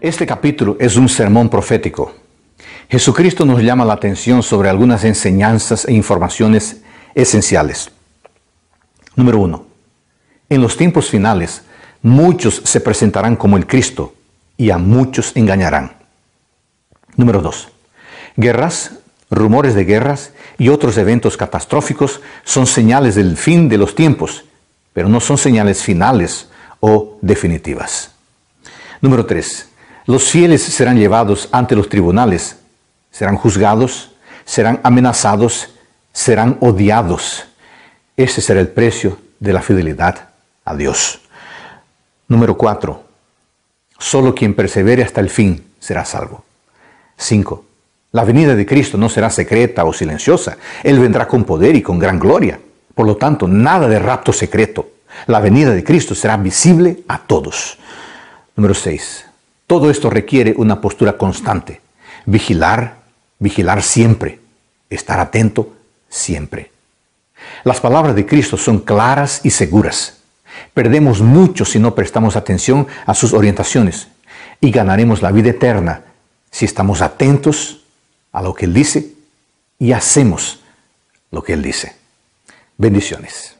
Este capítulo es un sermón profético. Jesucristo nos llama la atención sobre algunas enseñanzas e informaciones esenciales. Número 1. En los tiempos finales, muchos se presentarán como el Cristo y a muchos engañarán. Número 2. Guerras, rumores de guerras y otros eventos catastróficos son señales del fin de los tiempos, pero no son señales finales o definitivas. Número 3. Los fieles serán llevados ante los tribunales, serán juzgados, serán amenazados, serán odiados. Ese será el precio de la fidelidad a Dios. Número 4. Solo quien persevere hasta el fin será salvo. 5. La venida de Cristo no será secreta o silenciosa. Él vendrá con poder y con gran gloria. Por lo tanto, nada de rapto secreto. La venida de Cristo será visible a todos. Número 6. Todo esto requiere una postura constante. Vigilar, vigilar siempre. Estar atento siempre. Las palabras de Cristo son claras y seguras. Perdemos mucho si no prestamos atención a sus orientaciones y ganaremos la vida eterna si estamos atentos a lo que Él dice y hacemos lo que Él dice. Bendiciones.